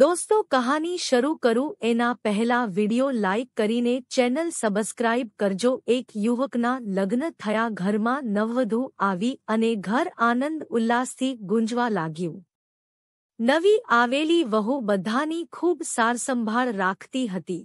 દોસ્તો કહાની શરૂ કરું એના પહેલા વિડિયો લાઇક કરીને ચેનલ સબસ્ક્રાઇબ કરજો એક યુવકના લગ્ન થયા ઘરમાં નવવધુ આવી અને ઘર આનંદ ઉલ્લાસથી ગુંજવા લાગ્યું નવી આવેલી વહુ બધાની ખૂબ સારસંભાળ રાખતી હતી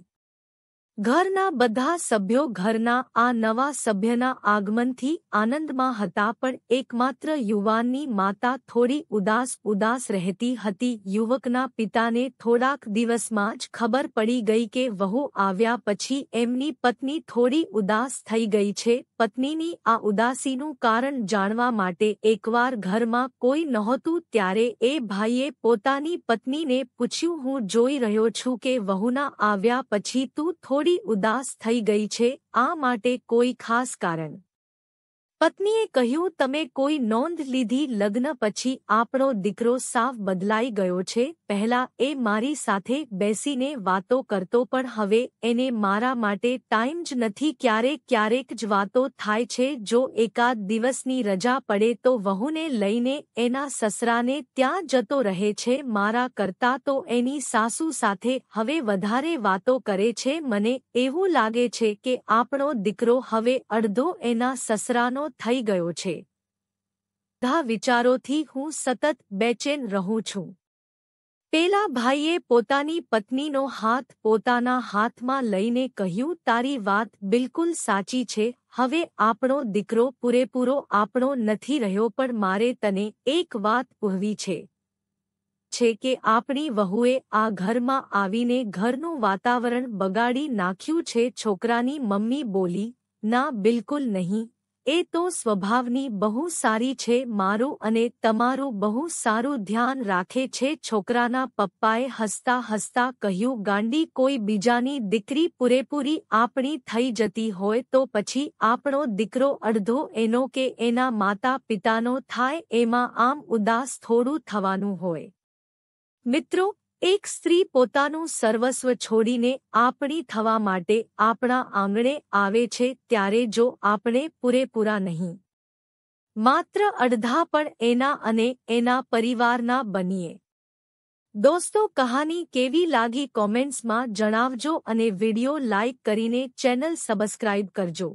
ઘરના બધા સભ્યો ઘરના આ નવા સભ્યના આગમનથી આનંદમાં હતા પણ એકમાત્ર યુવાનની માતા થોડી ઉદાસ ઉદાસ રહેતી હતી યુવકના પિતાને થોડાક દિવસમાં જ ખબર પડી ગઈ કે વહુ આવ્યા પછી એમની પત્ની થોડી ઉદાસ થઈ ગઈ છે પત્નીની આ ઉદાસીનું કારણ જાણવા માટે એકવાર ઘરમાં કોઈ નહોતું ત્યારે એ ભાઈએ પોતાની પત્નીને પૂછ્યું હું જોઈ રહ્યો છું કે વહુના આવ્યા પછી તું થોડી થોડી ઉદાસ થઈ ગઈ છે આ માટે કોઈ ખાસ કારણ પત્નીએ કહ્યું તમે કોઈ નોંધ લીધી લગ્ન પછી આપણો દીકરો સાવ બદલાઈ ગયો છે પહેલા એ મારી સાથે બેસીને વાતો કરતો પણ હવે એને મારા માટે ટાઈમ જ નથી ક્યારેક ક્યારેક જ વાતો થાય છે જો એકાદ દિવસની રજા પડે તો વહુને લઈને એના સસરાને ત્યાં જતો રહે છે મારા કરતા તો એની સાસુ સાથે હવે વધારે વાતો કરે છે મને એવું લાગે છે કે આપણો દીકરો હવે અડધો એના સસરાનો થઈ ગયો છે ધા વિચારોથી હું સતત બેચેન રહું છું પેલા ભાઈએ પોતાની પત્નીનો હાથ પોતાના હાથમાં લઈને કહ્યું તારી વાત બિલકુલ સાચી છે હવે આપણો દીકરો પૂરેપૂરો આપણો નથી રહ્યો પણ મારે તને એક વાત કહેવી છે છે કે આપણી વહુએ આ ઘરમાં આવીને ઘરનું વાતાવરણ બગાડી નાખ્યું છે છોકરાની મમ્મી બોલી ના બિલકુલ નહીં એ તો સ્વભાવની બહુ સારી છે મારું અને તમારું બહુ સારું ધ્યાન રાખે છે છોકરાના પપ્પાએ હસતા હસતા કહ્યું ગાંડી કોઈ બીજાની દીકરી પૂરેપૂરી આપણી થઈ જતી હોય તો પછી આપણો દીકરો અડધો એનો કે એના માતા પિતાનો થાય એમાં આમ ઉદાસ થોડું થવાનું હોય મિત્રો એક સ્ત્રી પોતાનું સર્વસ્વ છોડીને આપણી થવા માટે આપણા આંગણે આવે છે ત્યારે જો આપણે પૂરેપૂરા નહીં માત્ર અડધા પણ એના અને એના પરિવારના બનીએ દોસ્તો કહાની કેવી લાગી કોમેન્ટ્સમાં જણાવજો અને વિડિયો લાઇક કરીને ચેનલ સબસ્ક્રાઇબ કરજો